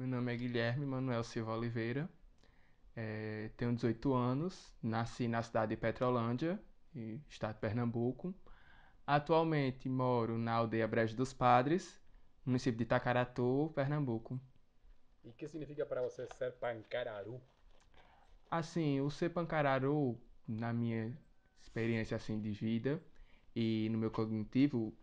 Meu nome é Guilherme Manuel Silva Oliveira. É, tenho 18 anos, nasci na cidade de Petrolândia, estado de Pernambuco. Atualmente moro na aldeia Brejo dos Padres, município de Itacaratu, Pernambuco. E o que significa para você ser pancararu? Assim, o ser pancararu, na minha experiência assim de vida e no meu cognitivo,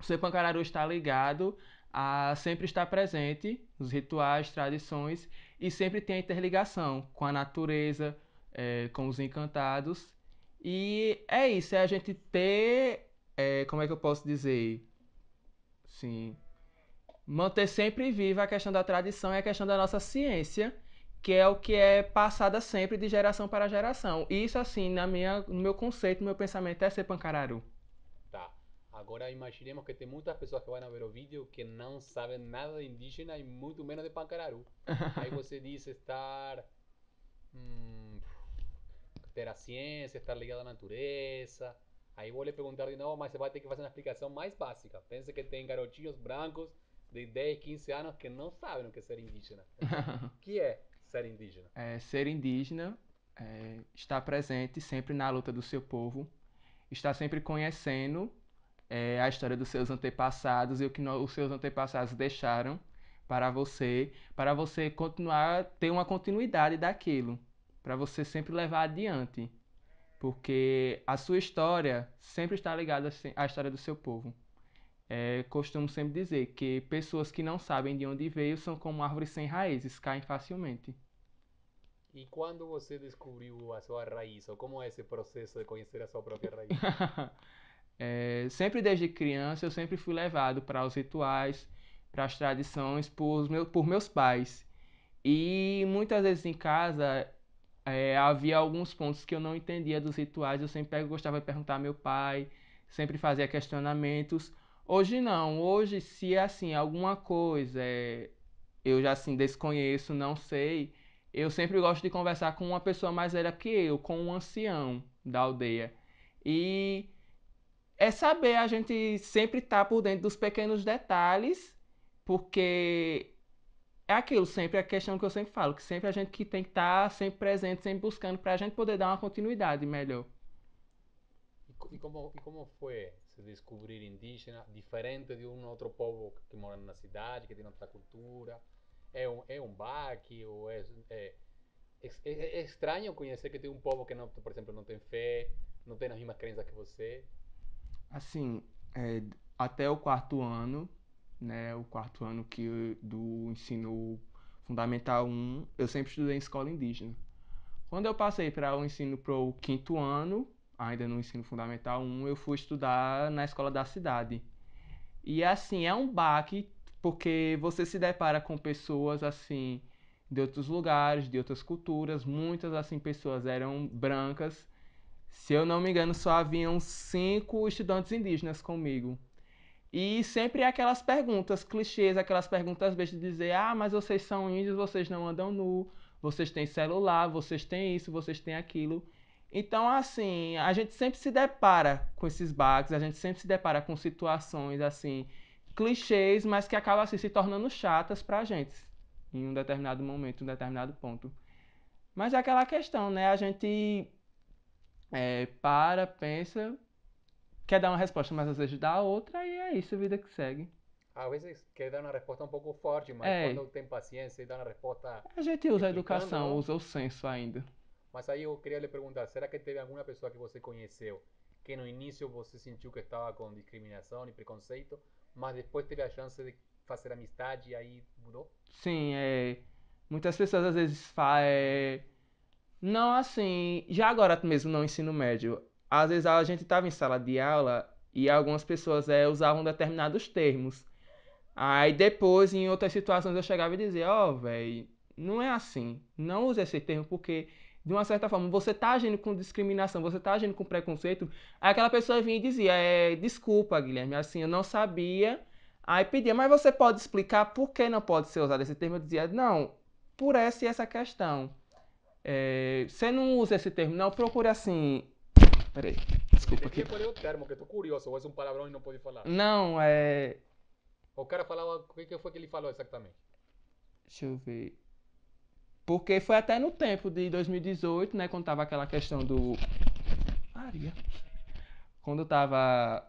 o ser pancararu está ligado a sempre estar presente nos rituais, tradições e sempre tem a interligação com a natureza, é, com os encantados. E é isso, é a gente ter, é, como é que eu posso dizer? Sim. Manter sempre viva a questão da tradição e a questão da nossa ciência, que é o que é passada sempre de geração para geração. Isso, assim, na minha, no meu conceito, no meu pensamento, é ser pancararu. Agora imaginemos que tem muitas pessoas que vão ver o vídeo que não sabem nada de indígena e muito menos de pancararu. Aí você diz estar. Hum, ter a ciência, estar ligado à natureza. Aí vou lhe perguntar de novo, mas você vai ter que fazer uma explicação mais básica. Pense que tem garotinhos brancos de 10, 15 anos que não sabem o que é ser indígena. o que é ser indígena? É, ser indígena é presente sempre na luta do seu povo, está sempre conhecendo é, a história dos seus antepassados e o que no, os seus antepassados deixaram para você, para você continuar, ter uma continuidade daquilo, para você sempre levar adiante, porque a sua história sempre está ligada assim, à história do seu povo. É, costumo sempre dizer que pessoas que não sabem de onde veio são como árvores sem raízes, caem facilmente. E quando você descobriu a sua raiz, ou como é esse processo de conhecer a sua própria raiz? É, sempre desde criança eu sempre fui levado para os rituais, para as tradições por, meu, por meus pais. E muitas vezes em casa é, havia alguns pontos que eu não entendia dos rituais, eu sempre gostava de perguntar ao meu pai, sempre fazia questionamentos. Hoje não, hoje se é assim, alguma coisa é, eu já assim desconheço, não sei, eu sempre gosto de conversar com uma pessoa mais velha que eu, com um ancião da aldeia. E é saber a gente sempre estar tá por dentro dos pequenos detalhes, porque é aquilo, sempre a é questão que eu sempre falo, que sempre a gente que tem que estar tá sempre presente, sempre buscando, para a gente poder dar uma continuidade melhor. E como, e como foi se descobrir indígena diferente de um outro povo que mora na cidade, que tem outra cultura? É um, é um baque ou é, é, é, é estranho conhecer que tem um povo que, não, por exemplo, não tem fé, não tem as mesmas crenças que você? assim, é, até o quarto ano, né, o quarto ano que do ensino fundamental 1, eu sempre estudei em escola indígena. Quando eu passei para o ensino para o quinto ano, ainda no ensino fundamental 1, eu fui estudar na escola da cidade. E assim, é um baque porque você se depara com pessoas assim de outros lugares, de outras culturas, muitas assim pessoas eram brancas se eu não me engano, só haviam cinco estudantes indígenas comigo. E sempre é aquelas perguntas clichês, aquelas perguntas bestas de dizer: ah, mas vocês são índios, vocês não andam nu, vocês têm celular, vocês têm isso, vocês têm aquilo. Então, assim, a gente sempre se depara com esses bugs a gente sempre se depara com situações, assim, clichês, mas que acabam assim, se tornando chatas pra gente em um determinado momento, em um determinado ponto. Mas é aquela questão, né? A gente é, para, pensa, quer dar uma resposta, mas às vezes dá outra, e é isso, vida que segue. Às vezes quer dar uma resposta um pouco forte, mas é. quando tem paciência e dá uma resposta. A gente usa a educação, né? usa o senso ainda. Mas aí eu queria lhe perguntar: será que teve alguma pessoa que você conheceu que no início você sentiu que estava com discriminação e preconceito, mas depois teve a chance de fazer amizade e aí mudou? Sim, é. Muitas pessoas às vezes fazem... É não, assim, já agora mesmo no ensino médio, às vezes a gente estava em sala de aula e algumas pessoas é, usavam determinados termos. Aí depois, em outras situações, eu chegava e dizia, ó, oh, velho, não é assim, não use esse termo porque de uma certa forma, você está agindo com discriminação, você está agindo com preconceito, aí aquela pessoa vinha e dizia, é, desculpa, Guilherme, assim, eu não sabia, aí pedia, mas você pode explicar por que não pode ser usado esse termo? Eu dizia, não, por essa e essa questão. É, você não usa esse termo, não. Procura assim. Peraí, desculpa aqui. Qual tipo é o termo que eu tô curioso? Ou é um palavrão e não pode falar? Não, é. O cara falava. O que foi que ele falou exatamente? Deixa eu ver. Porque foi até no tempo de 2018, né? Quando tava aquela questão do. Maria. Quando tava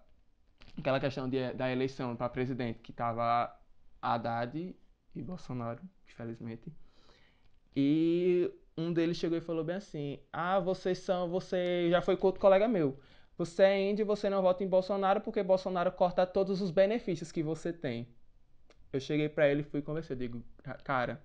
aquela questão de, da eleição para presidente, que tava Haddad e Bolsonaro, infelizmente. E um deles chegou e falou bem assim: Ah, vocês são, você já foi com outro colega meu. Você é índio e você não vota em Bolsonaro porque Bolsonaro corta todos os benefícios que você tem. Eu cheguei para ele e fui conversar. Eu digo, cara,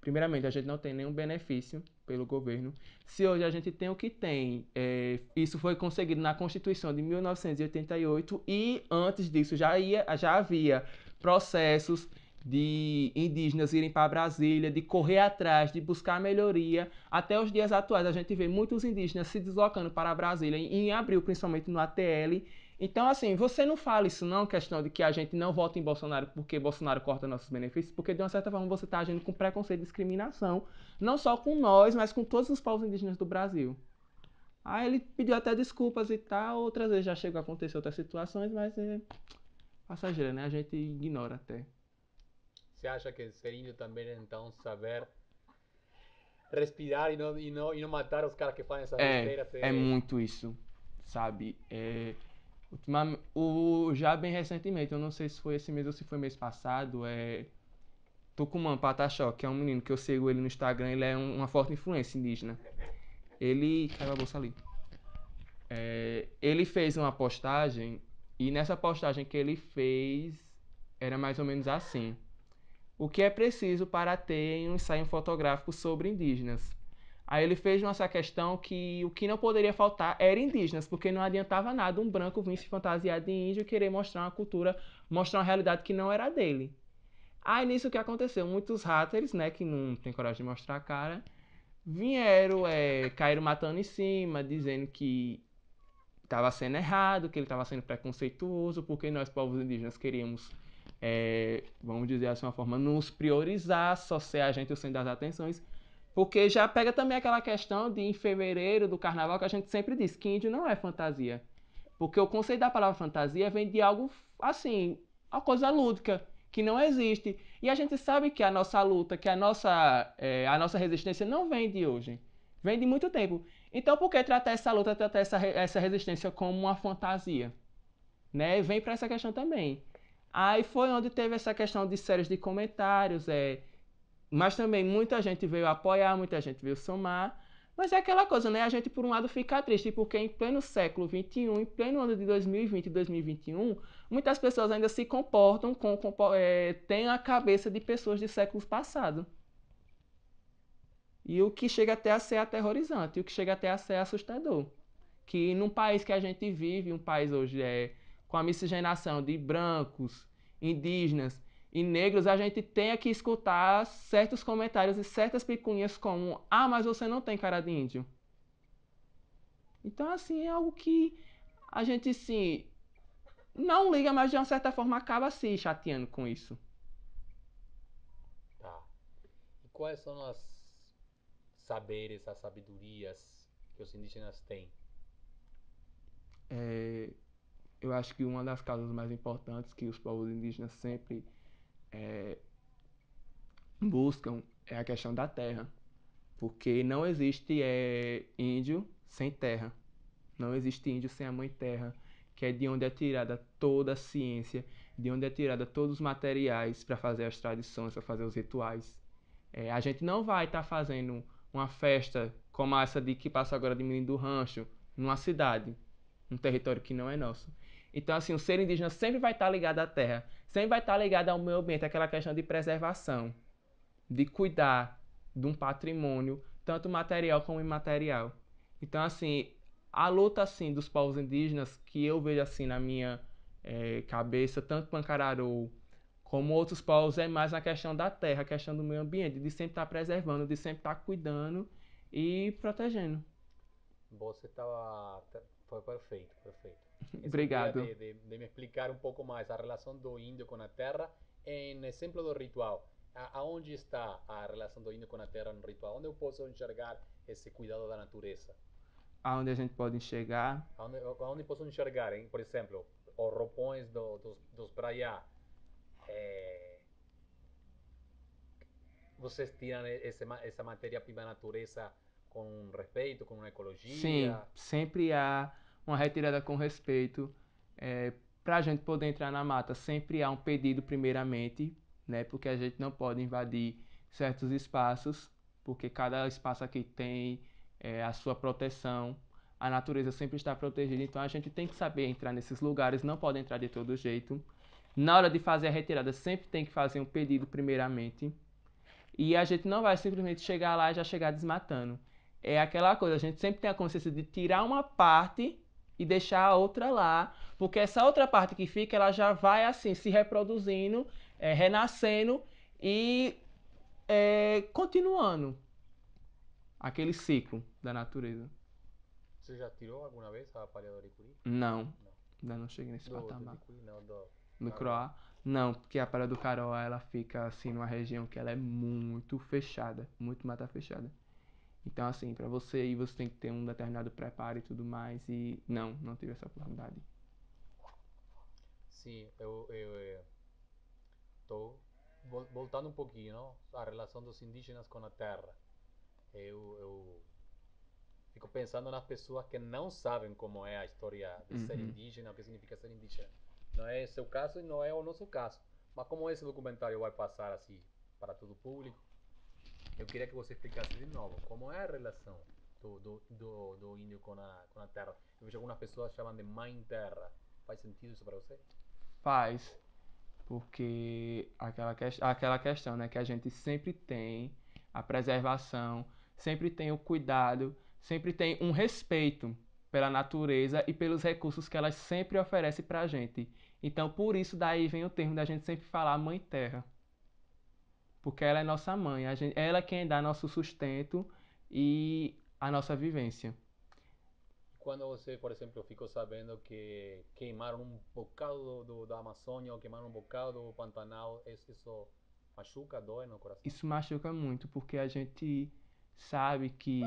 primeiramente, a gente não tem nenhum benefício pelo governo. Se hoje a gente tem o que tem, é, isso foi conseguido na Constituição de 1988 e antes disso já, ia, já havia processos de indígenas irem para Brasília, de correr atrás, de buscar melhoria. Até os dias atuais, a gente vê muitos indígenas se deslocando para Brasília, em abril, principalmente no ATL. Então, assim, você não fala isso, não, questão de que a gente não vota em Bolsonaro porque Bolsonaro corta nossos benefícios, porque de uma certa forma você está agindo com preconceito e discriminação, não só com nós, mas com todos os povos indígenas do Brasil. Aí ele pediu até desculpas e tal, outras vezes já chegou a acontecer outras situações, mas é passageira, né? A gente ignora até. Você acha que ser índio também é então saber respirar e não, e não, e não matar os caras que fazem essa besteira É... é muito isso, sabe? É, o, já bem recentemente, eu não sei se foi esse mês ou se foi mês passado, é. Tucumã Pataxó, que é um menino que eu sigo ele no Instagram, ele é um, uma forte influência indígena. Ele. Caiu a bolsa ali. É, ele fez uma postagem, e nessa postagem que ele fez, era mais ou menos assim o que é preciso para ter um ensaio fotográfico sobre indígenas. Aí ele fez nossa questão que o que não poderia faltar era indígenas, porque não adiantava nada um branco vir se fantasiar de índio e querer mostrar uma cultura, mostrar uma realidade que não era dele. Aí nisso o que aconteceu, muitos haters, né, que não tem coragem de mostrar a cara, vieram, é, caíram matando em cima, dizendo que estava sendo errado, que ele estava sendo preconceituoso, porque nós povos indígenas queríamos é, vamos dizer assim, uma forma, nos priorizar, só ser a gente o centro das atenções, porque já pega também aquela questão de em fevereiro do carnaval que a gente sempre diz que índio não é fantasia. Porque o conceito da palavra fantasia vem de algo assim, uma coisa lúdica, que não existe. E a gente sabe que a nossa luta, que a nossa, é, a nossa resistência não vem de hoje, vem de muito tempo. Então por que tratar essa luta, tratar essa, essa resistência como uma fantasia? Né? Vem para essa questão também. Aí foi onde teve essa questão de séries de comentários, é, mas também muita gente veio apoiar, muita gente veio somar. Mas é aquela coisa, né? A gente, por um lado, fica triste, porque em pleno século XXI, em pleno ano de 2020 e 2021, muitas pessoas ainda se comportam com, com é, têm a cabeça de pessoas de séculos passados. E o que chega até a ser aterrorizante, o que chega até a ser assustador. Que num país que a gente vive, um país hoje é com a miscigenação de brancos, indígenas e negros, a gente tem que escutar certos comentários e certas picunhas como Ah, mas você não tem cara de índio. Então, assim, é algo que a gente, sim, não liga, mas de uma certa forma acaba se chateando com isso. Tá. E quais são as saberes, as sabedorias que os indígenas têm? É, eu acho que uma das causas mais importantes que os povos indígenas sempre é, buscam é a questão da terra. Porque não existe é, índio sem terra. Não existe índio sem a mãe terra, que é de onde é tirada toda a ciência, de onde é tirada todos os materiais para fazer as tradições, para fazer os rituais. É, a gente não vai estar tá fazendo uma festa como essa de que passa agora de Menino do Rancho, numa cidade, num território que não é nosso. Então, assim, o ser indígena sempre vai estar tá ligado à terra, sempre vai estar tá ligado ao meio ambiente, aquela questão de preservação, de cuidar de um patrimônio, tanto material como imaterial. Então, assim, a luta, assim, dos povos indígenas, que eu vejo, assim, na minha é, cabeça, tanto Pancararu como outros povos, é mais na questão da terra, a questão do meio ambiente, de sempre estar tá preservando, de sempre estar cuidando e protegendo. Você estava... Foi perfeito, perfeito. Obrigado. De, de, de, me explicar um pouco mais a relação do índio com a terra em exemplo do ritual. A, aonde está a relação do índio com a terra no ritual? Onde eu posso enxergar esse cuidado da natureza? Aonde a gente pode enxergar? Aonde, aonde posso enxergar, hein? Eh? por exemplo, os roupões do, dos, dos braiá. É... Eh, Vocês tiram esse, essa matéria-prima da natureza com respeito, com uma ecologia? Sim, sempre há uma retirada com respeito. É, para a gente poder entrar na mata, sempre há um pedido primeiramente, né? Porque a gente não pode invadir certos espaços, porque cada espaço aqui tem é, a sua proteção. A natureza sempre está protegida, então a gente tem que saber entrar nesses lugares, não pode entrar de todo jeito. Na hora de fazer a retirada, sempre tem que fazer um pedido primeiramente. E a gente não vai simplesmente chegar lá e já chegar desmatando. É aquela coisa, a gente sempre tem a consciência de tirar uma parte e deixar a outra lá, porque essa outra parte que fica, ela já vai assim se reproduzindo, é, renascendo e é, continuando aquele ciclo da natureza. Você já tirou alguma vez a palha do oricuri? Não, não, ainda não cheguei nesse do, patamar. Do, não, do, do croá? Não, porque a palha do caroá, ela fica assim numa região que ela é muito fechada, muito mata fechada. Então, assim, para você ir, você tem que ter um determinado preparo e tudo mais. E não, não tive essa oportunidade. Sim, eu, eu, eu eh, tô voltando um pouquinho a relação dos indígenas com a terra. Eu, eu fico pensando nas pessoas que não sabem como é a história de uhum. ser indígena, o que significa ser indígena. Não é seu caso e não é o nosso caso. Mas como esse documentário vai passar assim para todo o público, eu queria que você explicasse de novo como é a relação do, do, do, do índio com a, com a terra. Eu vejo algumas pessoas chamam de mãe terra. Faz sentido isso para você? Faz. Porque aquela, que, aquela questão né, que a gente sempre tem a preservação, sempre tem o cuidado, sempre tem um respeito pela natureza e pelos recursos que ela sempre oferece para a gente. Então, por isso, daí vem o termo da gente sempre falar Mãe Terra porque ela é nossa mãe, a gente, ela é quem dá nosso sustento e a nossa vivência. Quando você, por exemplo, ficou sabendo que queimaram um bocado do, da Amazônia ou queimaram um bocado do Pantanal, isso machuca, dói no coração? Isso machuca muito, porque a gente sabe que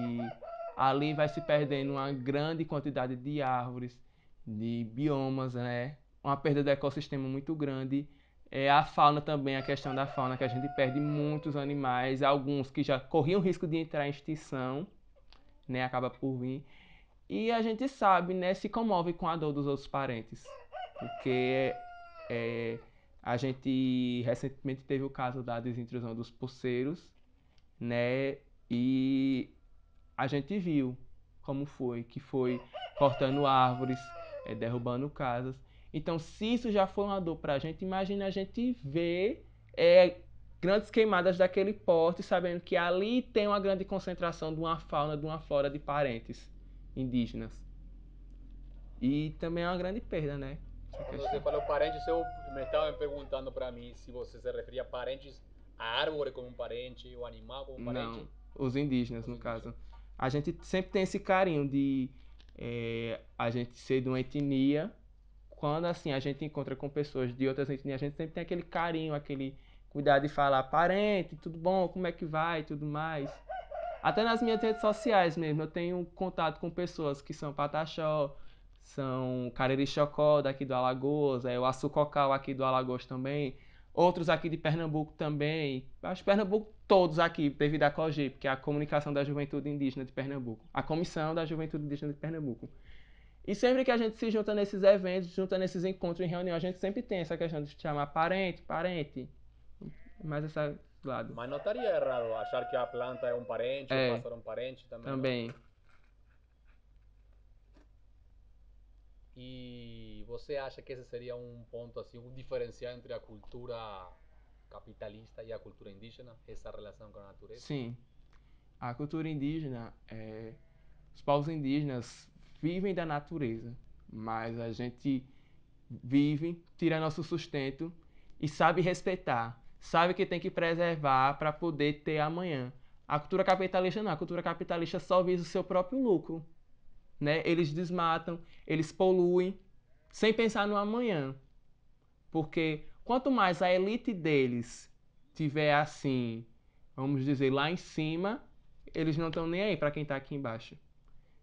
ali vai se perdendo uma grande quantidade de árvores, de biomas, né? Uma perda de ecossistema muito grande é, a fauna também, a questão da fauna, que a gente perde muitos animais, alguns que já corriam risco de entrar em extinção, né, acaba por vir. E a gente sabe, né, se comove com a dor dos outros parentes, porque é, a gente recentemente teve o caso da desintrusão dos pulseiros, né, e a gente viu como foi, que foi cortando árvores, é, derrubando casas, então, se isso já foi uma dor para a gente, imagine a gente ver é, grandes queimadas daquele porte, sabendo que ali tem uma grande concentração de uma fauna, de uma flora de parentes indígenas. E também é uma grande perda, né? Quando você falou parentes, eu me estava perguntando para mim se você se referia a parentes, a árvore como um parente, o animal como um parente. Não, os indígenas, os no indígenas. caso. A gente sempre tem esse carinho de é, a gente ser de uma etnia quando assim a gente encontra com pessoas de outras etnias, a gente sempre tem aquele carinho, aquele cuidado de falar parente, tudo bom, como é que vai, tudo mais. Até nas minhas redes sociais mesmo, eu tenho contato com pessoas que são pataxó, são cariri chocó daqui do Alagoas, é o açucocal aqui do Alagoas também, outros aqui de Pernambuco também, acho Pernambuco todos aqui, devido à COGIP, que é a Comunicação da Juventude Indígena de Pernambuco, a Comissão da Juventude Indígena de Pernambuco. E sempre que a gente se junta nesses eventos, junta nesses encontros em reunião, a gente sempre tem essa questão de chamar parente, parente. Mas essa lado. Mas não estaria errado achar que a planta é um parente, é. o pássaro é um parente também. Também. Não. E você acha que esse seria um ponto assim, um diferencial entre a cultura capitalista e a cultura indígena, essa relação com a natureza? Sim. A cultura indígena, é... os povos indígenas vivem da natureza, mas a gente vive, tira nosso sustento e sabe respeitar, sabe que tem que preservar para poder ter amanhã. A cultura capitalista não, a cultura capitalista só visa o seu próprio lucro. Né? Eles desmatam, eles poluem, sem pensar no amanhã. Porque quanto mais a elite deles tiver assim, vamos dizer, lá em cima, eles não estão nem aí para quem está aqui embaixo.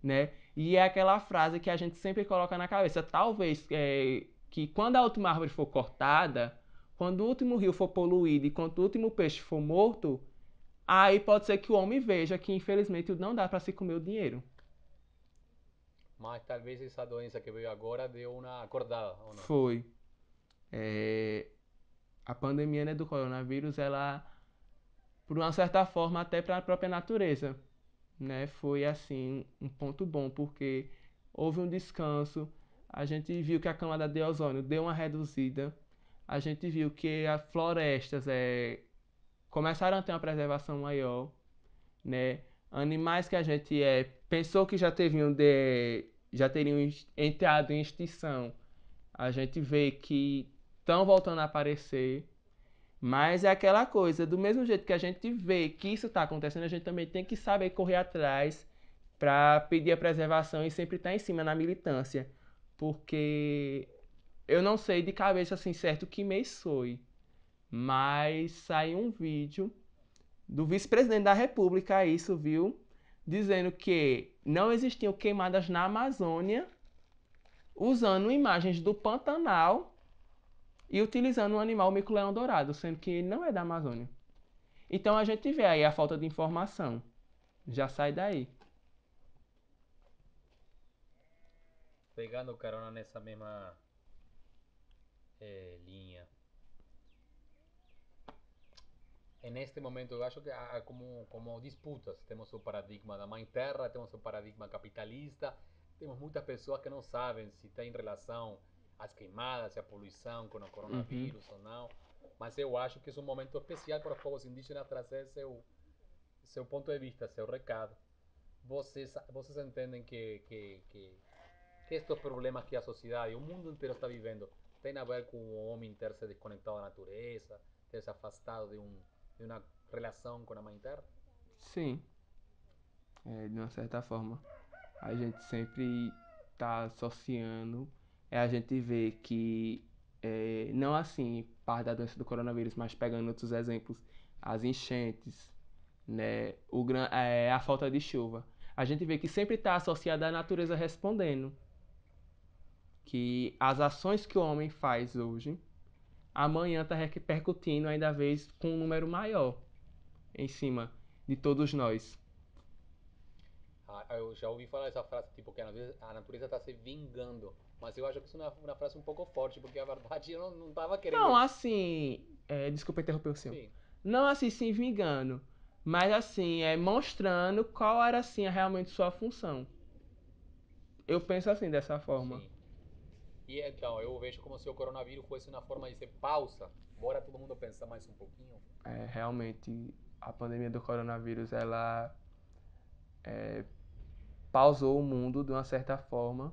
Né? E é aquela frase que a gente sempre coloca na cabeça. Talvez é, que quando a última árvore for cortada, quando o último rio for poluído e quando o último peixe for morto, aí pode ser que o homem veja que infelizmente não dá para se comer o dinheiro. Mas talvez essa doença que veio agora deu uma acordada, ou não? Foi. É, a pandemia né, do coronavírus, ela, por uma certa forma, até para a própria natureza né? Foi assim um ponto bom porque houve um descanso, a gente viu que a camada de ozônio deu uma reduzida, a gente viu que as florestas é, começaram a ter uma preservação maior, né? Animais que a gente é, pensou que já teriam de, já teriam entrado em extinção, a gente vê que estão voltando a aparecer. Mas é aquela coisa, do mesmo jeito que a gente vê que isso está acontecendo, a gente também tem que saber correr atrás para pedir a preservação e sempre estar tá em cima na militância. Porque eu não sei de cabeça assim certo que mês foi, mas saiu um vídeo do vice-presidente da República, isso, viu? Dizendo que não existiam queimadas na Amazônia, usando imagens do Pantanal e utilizando um animal mico-leão dourado, sendo que ele não é da Amazônia. Então a gente vê aí a falta de informação. Já sai daí. Pegando carona nessa mesma é, linha. E neste momento eu acho que há como, como disputas. Temos o paradigma da mãe terra, temos o paradigma capitalista. Temos muitas pessoas que não sabem se tem relação as queimadas, a poluição com o coronavírus uhum. ou não. Mas eu acho que é um momento especial para os povos indígenas trazer seu, seu ponto de vista, seu recado. Vocês, vocês entendem que, que, que, que estes problemas que a sociedade, e o mundo inteiro está vivendo, tem a ver com o homem ter se desconectado da natureza, ter se afastado de, um, de uma relação com a mãe terra? Sim, é, de uma certa forma. A gente sempre está associando é a gente ver que, é, não assim, parte da doença do coronavírus, mas pegando outros exemplos, as enchentes, né, o, é, a falta de chuva, a gente vê que sempre está associada à natureza respondendo. Que as ações que o homem faz hoje, amanhã está repercutindo ainda vez com um número maior em cima de todos nós. Ah, eu já ouvi falar essa frase, tipo, que a natureza está se vingando mas eu acho que isso é uma, frase um pouco forte, porque a verdade eu não, estava querendo. Não, assim. É, desculpa interromper o senhor. Sim. Não, assim, se vingando. Mas, assim, é mostrando qual era, assim, realmente sua função. Eu penso assim, dessa forma. Sim. E então, eu vejo como se o coronavírus fosse na forma de ser pausa. Bora todo mundo pensar mais um pouquinho. É, realmente, a pandemia do coronavírus, ela. É, pausou o mundo de uma certa forma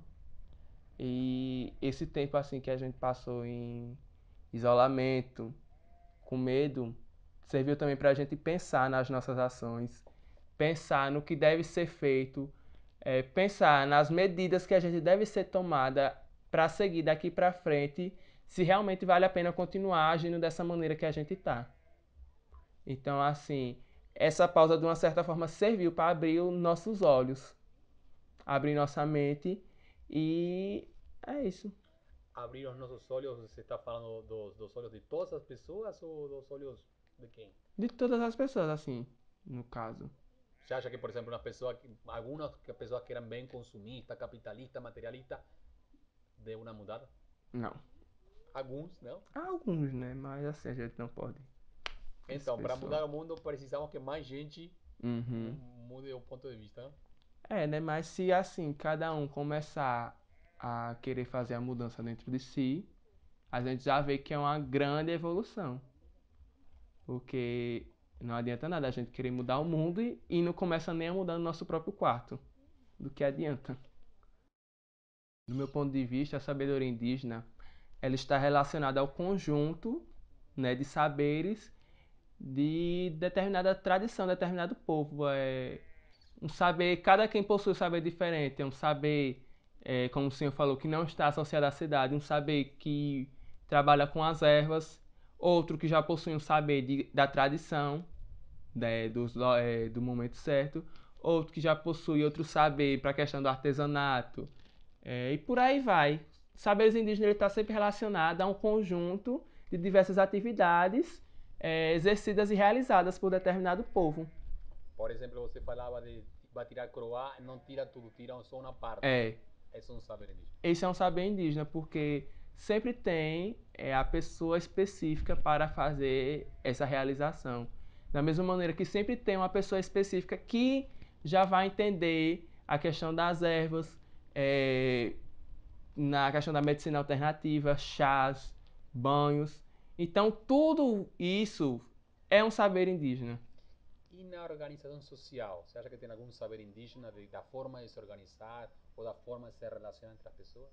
e esse tempo assim que a gente passou em isolamento, com medo, serviu também para a gente pensar nas nossas ações, pensar no que deve ser feito, é, pensar nas medidas que a gente deve ser tomada para seguir daqui para frente, se realmente vale a pena continuar agindo dessa maneira que a gente está. Então, assim, essa pausa de uma certa forma serviu para abrir nossos olhos, abrir nossa mente e é isso. Abrir os nossos olhos, você está falando dos, dos olhos de todas as pessoas ou dos olhos de quem? De todas as pessoas, assim, no caso. Você acha que, por exemplo, uma pessoa, algumas pessoas que eram bem consumistas, capitalistas, materialistas, deu uma mudada? Não. Alguns, não? Alguns, né? Mas assim, a gente não pode. Então, para mudar o mundo, precisamos que mais gente uhum. mude o ponto de vista. Né? É, né, mas se assim, cada um começar a querer fazer a mudança dentro de si, a gente já vê que é uma grande evolução. Porque não adianta nada a gente querer mudar o mundo e, não começa nem a mudar no nosso próprio quarto. Do que adianta? Do meu ponto de vista, a sabedoria indígena ela está relacionada ao conjunto né, de saberes de determinada tradição, determinado povo. É, um saber, cada quem possui um saber diferente, um saber, é, como o senhor falou, que não está associado à cidade, um saber que trabalha com as ervas, outro que já possui um saber de, da tradição, né, dos, é, do momento certo, outro que já possui outro saber para a questão do artesanato, é, e por aí vai. Saberes indígenas está sempre relacionado a um conjunto de diversas atividades é, exercidas e realizadas por determinado povo. Por exemplo, você falava de vai tirar croá, não tira tudo, tira só uma parte. É. Esse é um saber indígena. Esse é um saber indígena, porque sempre tem é, a pessoa específica para fazer essa realização. Da mesma maneira que sempre tem uma pessoa específica que já vai entender a questão das ervas, é, na questão da medicina alternativa, chás, banhos. Então, tudo isso é um saber indígena. E na organização social, você acha que tem algum saber indígena de, da forma de se organizar ou da forma de se relacionar entre as pessoas?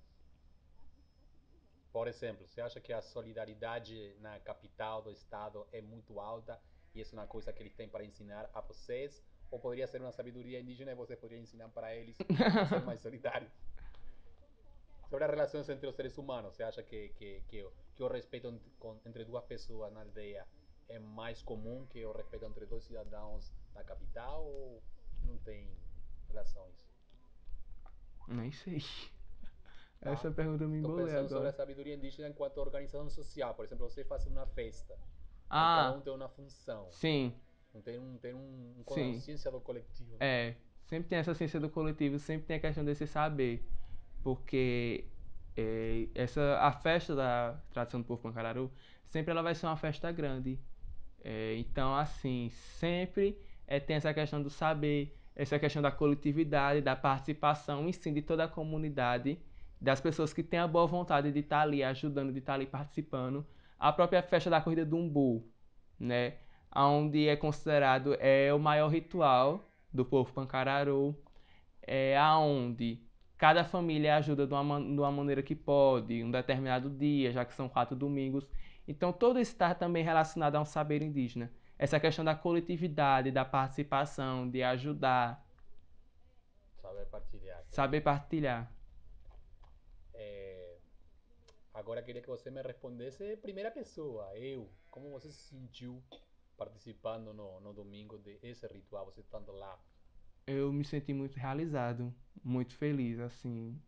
Por exemplo, você acha que a solidariedade na capital do estado é muito alta e isso é uma coisa que eles têm para ensinar a vocês? Ou poderia ser uma sabedoria indígena e você poderia ensinar para eles a ser mais solidários? Sobre as relações entre os seres humanos, você acha que, que, que, que o respeito entre duas pessoas na aldeia é mais comum que o respeito entre dois cidadãos da capital ou não tem relação isso? Nem sei. Tá? Essa pergunta me embolei agora. pensando sobre a sabedoria indígena enquanto organização social. Por exemplo, você faz uma festa. Ah. Cada um tem uma função. Sim. Não tem, um, tem um, um consciência do coletivo. Né? É. Sempre tem essa ciência do coletivo, sempre tem a questão desse saber. Porque é, essa, a festa da tradição do povo pancararu sempre ela vai ser uma festa grande. É, então, assim, sempre é, tem essa questão do saber, essa questão da coletividade, da participação, em sim de toda a comunidade, das pessoas que têm a boa vontade de estar ali ajudando, de estar ali participando. A própria festa da corrida do umbu, né? Onde é considerado é, o maior ritual do povo pancararu, é, aonde cada família ajuda de uma, de uma maneira que pode, um determinado dia, já que são quatro domingos. Então, todo isso está também relacionado a um saber indígena. Essa questão da coletividade, da participação, de ajudar. Saber partilhar. Saber partilhar. É... Agora queria que você me respondesse primeira pessoa, eu. Como você se sentiu participando no, no domingo desse ritual, você estando lá? Eu me senti muito realizado, muito feliz, assim.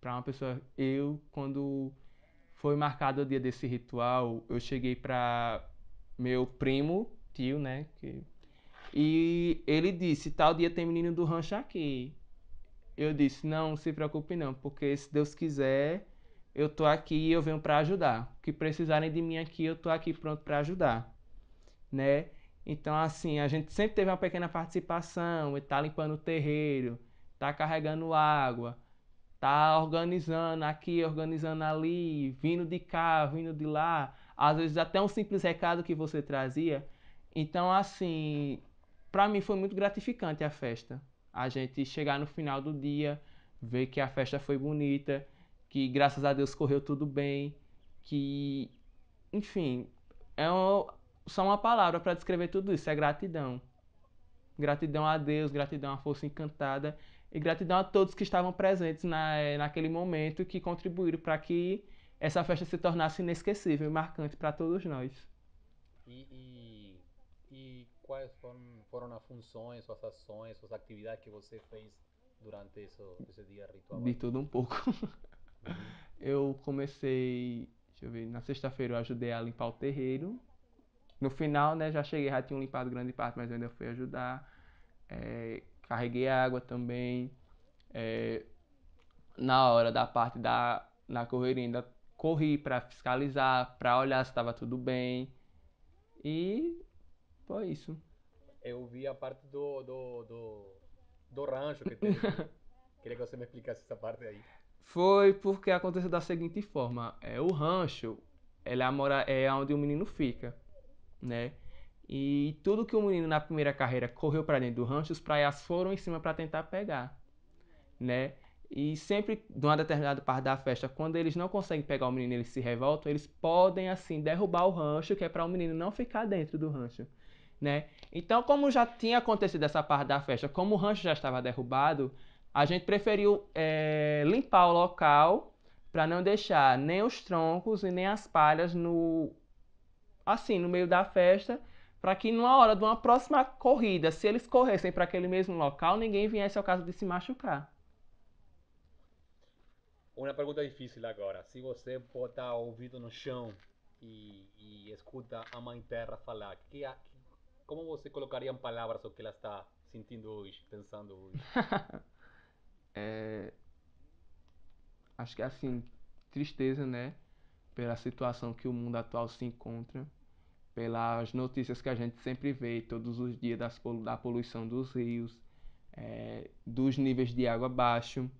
Para uma pessoa, eu, quando foi marcado o dia desse ritual, eu cheguei para meu primo, tio, né? Que... E ele disse, tal dia tem menino do rancho aqui. Eu disse, não, não se preocupe não, porque se Deus quiser, eu tô aqui e eu venho para ajudar. O que precisarem de mim aqui, eu tô aqui pronto para ajudar, né? Então, assim, a gente sempre teve uma pequena participação, tá limpando o terreiro, tá carregando água, tá organizando aqui, organizando ali, vindo de cá, vindo de lá, às vezes até um simples recado que você trazia. Então, assim, para mim foi muito gratificante a festa. A gente chegar no final do dia, ver que a festa foi bonita, que graças a Deus correu tudo bem, que, enfim, é um, só uma palavra para descrever tudo isso, é gratidão. Gratidão a Deus, gratidão à força encantada e gratidão a todos que estavam presentes na, eh, naquele momento que contribuíram para que essa festa se tornasse inesquecível e marcante para todos nós. E, e, e quais foram, foram, as funções, suas ações, as atividades que você fez durante isso, esse dia ritual? De tudo um pouco. Uhum. Eu comecei, deixa eu ver, na sexta-feira eu ajudei a limpar o terreiro. No final, né, já cheguei, já tinha limpado grande parte, mas eu ainda fui ajudar. É, carreguei água também. É, na hora da parte da na correria ainda corri para fiscalizar, para olhar se estava tudo bem. E foi isso. Eu vi a parte do do, do, do rancho que teve. Queria que você me explicasse essa parte aí. Foi porque aconteceu da seguinte forma, é o rancho, ele é, mora, é onde o menino fica, né? E tudo que o menino na primeira carreira correu para dentro do rancho, os praias foram em cima para tentar pegar, né? E sempre, de uma determinada parte da festa, quando eles não conseguem pegar o menino, eles se revoltam, eles podem, assim, derrubar o rancho, que é para o menino não ficar dentro do rancho, né? Então, como já tinha acontecido essa parte da festa, como o rancho já estava derrubado, a gente preferiu é, limpar o local para não deixar nem os troncos e nem as palhas no assim no meio da festa para que numa hora de uma próxima corrida, se eles corressem para aquele mesmo local, ninguém viesse ao caso de se machucar. Uma pergunta difícil agora. Se você botar o ouvido no chão e, e escuta a Mãe Terra falar, que, como você colocaria em palavras o que ela está sentindo hoje, pensando hoje? é, acho que é, assim, tristeza, né? Pela situação que o mundo atual se encontra pelas notícias que a gente sempre vê todos os dias das, da poluição dos rios, é, dos níveis de água baixo,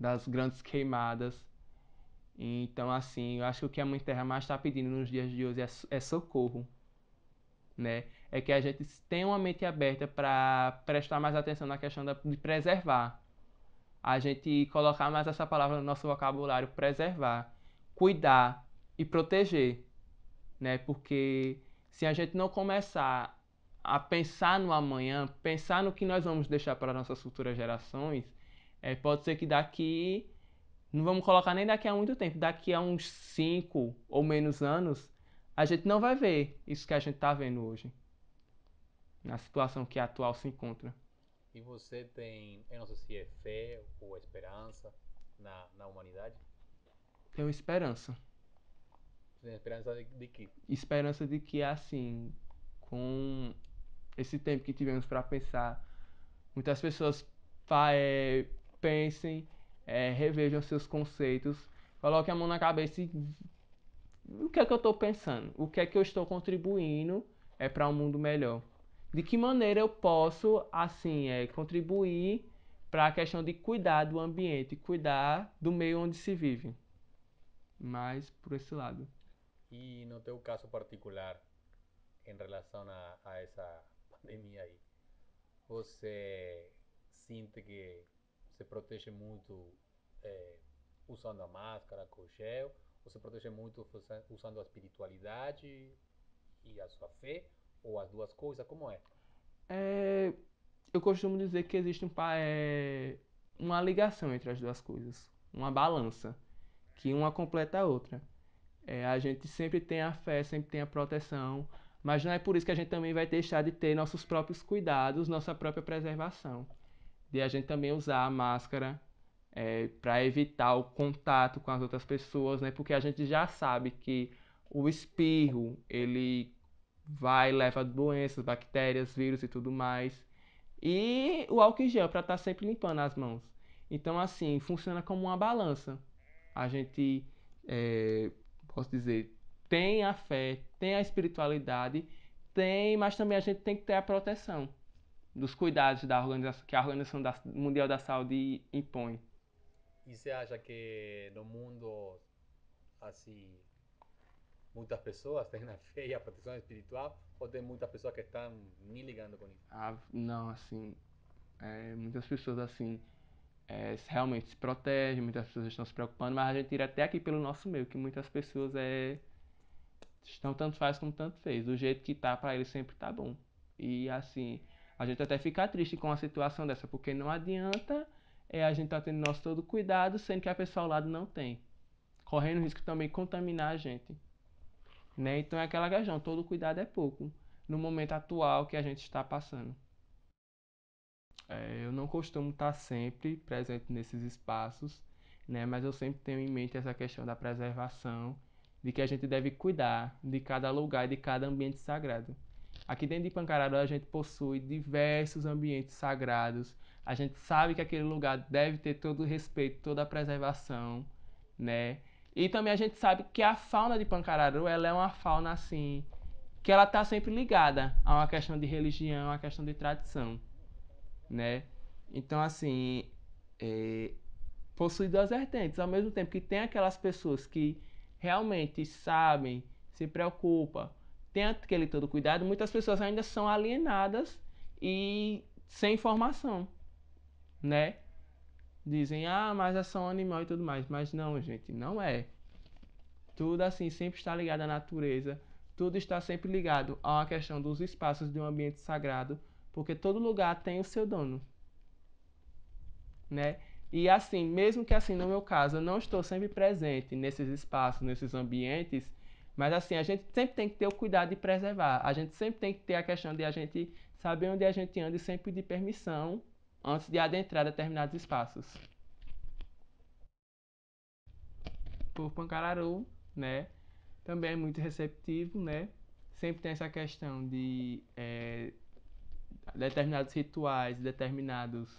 das grandes queimadas. Então, assim, eu acho que o que a Mãe Terra mais está pedindo nos dias de hoje é, é socorro, né? É que a gente tenha uma mente aberta para prestar mais atenção na questão da, de preservar. A gente colocar mais essa palavra no nosso vocabulário, preservar, cuidar e proteger, né? Porque se a gente não começar a pensar no amanhã, pensar no que nós vamos deixar para nossas futuras gerações, é, pode ser que daqui, não vamos colocar nem daqui a muito tempo, daqui a uns 5 ou menos anos, a gente não vai ver isso que a gente está vendo hoje, na situação que a atual se encontra. E você tem, eu não sei se é fé ou esperança na, na humanidade? Tenho esperança. Né, esperança de que? Esperança de que, assim, com esse tempo que tivemos para pensar, muitas pessoas é, pensem, é, revejam seus conceitos, coloquem a mão na cabeça e o que é que eu estou pensando? O que é que eu estou contribuindo é para um mundo melhor? De que maneira eu posso, assim, é, contribuir para a questão de cuidar do ambiente, cuidar do meio onde se vive? Mais por esse lado. E no teu caso particular, em relação a, a essa pandemia aí, você sente que se protege muito eh, usando a máscara, com gel, ou se protege muito usando a espiritualidade e a sua fé, ou as duas coisas, como é? eu costumo dizer que existe um, é, uma ligação entre as duas coisas, uma balança, que uma completa a outra. É, a gente sempre tem a fé, sempre tem a proteção, mas não é por isso que a gente também vai deixar de ter nossos próprios cuidados, nossa própria preservação. De a gente também usar a máscara é, para evitar o contato com as outras pessoas, né? Porque a gente já sabe que o espirro, ele vai, leva doenças, bactérias, vírus e tudo mais. E o álcool em gel para estar tá sempre limpando as mãos. Então, assim, funciona como uma balança. A gente é, posso dizer, tem a fé, tem a espiritualidade, tem, mas também a gente tem que ter a proteção dos cuidados da organização, que a Organização Mundial da Saúde impõe. E você acha que no mundo, assim, muitas pessoas têm a fé e a proteção espiritual ou tem muitas pessoas que estão me ligando com isso? Ah, não, assim, é, muitas pessoas, assim, é, realmente se protege, muitas pessoas estão se preocupando, mas a gente tira até aqui pelo nosso meio, que muitas pessoas é, estão tanto faz como tanto fez. Do jeito que tá para ele sempre tá bom. E assim, a gente até fica triste com a situação dessa, porque não adianta é, a gente tá tendo nosso todo cuidado, sendo que a pessoa ao lado não tem. Correndo o risco também de contaminar a gente. Né? Então é aquela questão, todo cuidado é pouco no momento atual que a gente está passando. É, eu não costumo estar sempre presente nesses espaços, né? Mas eu sempre tenho em mente essa questão da preservação, de que a gente deve cuidar de cada lugar, de cada ambiente sagrado. Aqui dentro de Pancararó a gente possui diversos ambientes sagrados. A gente sabe que aquele lugar deve ter todo o respeito, toda a preservação, né? E também a gente sabe que a fauna de Pancararu, ela é uma fauna assim, que ela está sempre ligada a uma questão de religião, a uma questão de tradição né? Então, assim, é, possui duas vertentes. Ao mesmo tempo que tem aquelas pessoas que realmente sabem, se preocupam, tem aquele todo cuidado, muitas pessoas ainda são alienadas e sem informação, né? Dizem, ah, mas é só um animal e tudo mais. Mas não, gente, não é. Tudo assim sempre está ligado à natureza, tudo está sempre ligado a uma questão dos espaços de um ambiente sagrado, porque todo lugar tem o seu dono, né? E assim, mesmo que assim no meu caso eu não estou sempre presente nesses espaços, nesses ambientes, mas assim a gente sempre tem que ter o cuidado de preservar. A gente sempre tem que ter a questão de a gente saber onde a gente anda e sempre pedir permissão antes de adentrar determinados espaços. Por Pancararu, né? Também é muito receptivo, né? Sempre tem essa questão de é, determinados rituais, determinados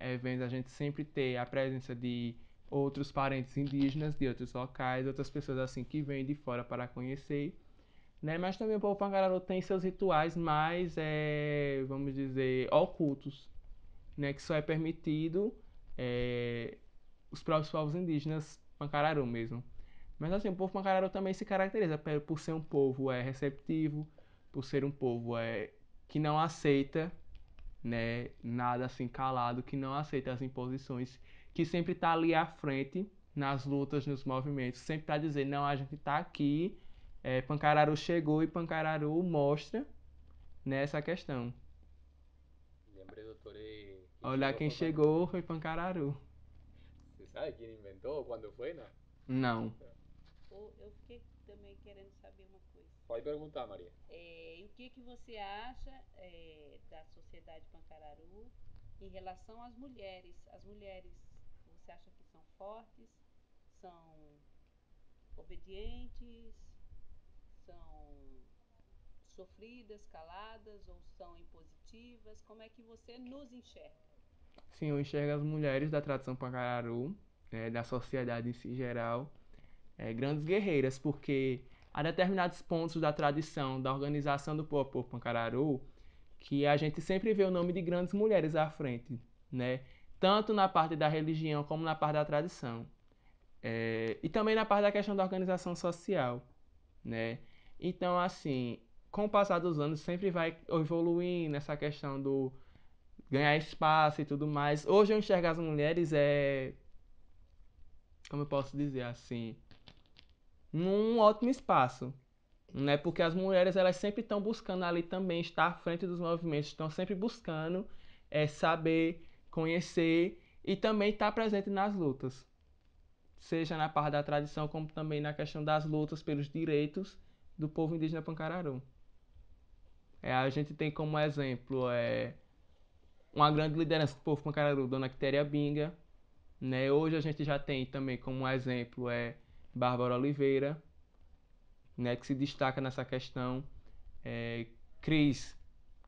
eventos, a gente sempre ter a presença de outros parentes indígenas de outros locais, outras pessoas assim que vêm de fora para conhecer. Né? Mas também o povo Pangararo tem seus rituais mais, é, vamos dizer, ocultos, né? que só é permitido é, os próprios povos indígenas Pancararu mesmo. Mas assim, o povo Pancararu também se caracteriza por ser um povo é, receptivo, por ser um povo é, que não aceita, né, nada assim calado, que não aceita as imposições, que sempre está ali à frente nas lutas, nos movimentos, sempre está dizendo, não, a gente está aqui, é, Pancararu chegou e Pancararu mostra nessa né, questão. Lembrei, doutor, quem Olha quem chegou foi Pancararu. Você sabe quem inventou? Quando foi, não? Não. Eu fiquei Pode perguntar, Maria. É, o que, que você acha é, da sociedade Pancararu em relação às mulheres? As mulheres, você acha que são fortes, são obedientes, são sofridas, caladas ou são impositivas? Como é que você nos enxerga? Sim, eu enxergo as mulheres da tradição Pancararu, é, da sociedade em si geral, é, grandes guerreiras, porque a determinados pontos da tradição, da organização do povo pancararu, que a gente sempre vê o nome de grandes mulheres à frente, né? Tanto na parte da religião como na parte da tradição. É, e também na parte da questão da organização social, né? Então, assim, com o passar dos anos, sempre vai evoluindo essa questão do ganhar espaço e tudo mais. Hoje eu enxergo as mulheres é... Como eu posso dizer, assim num ótimo espaço, né? Porque as mulheres elas sempre estão buscando ali também estar à frente dos movimentos, estão sempre buscando é, saber, conhecer e também estar tá presente nas lutas, seja na parte da tradição como também na questão das lutas pelos direitos do povo indígena pancararu. É, a gente tem como exemplo é, uma grande liderança do povo pancararu, Dona Quitéria Binga. Né? Hoje a gente já tem também como exemplo é, Bárbara Oliveira, né, que se destaca nessa questão. É, Cris,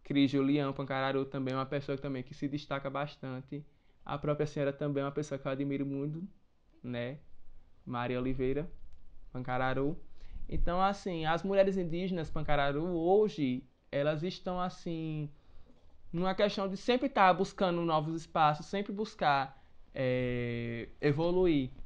Cris Julião Pancararu também é uma pessoa que, também que se destaca bastante. A própria senhora também é uma pessoa que eu admiro muito, né? Maria Oliveira Pancararu. Então, assim, as mulheres indígenas Pancararu hoje, elas estão, assim, numa questão de sempre estar tá buscando novos espaços, sempre buscar é, evoluir,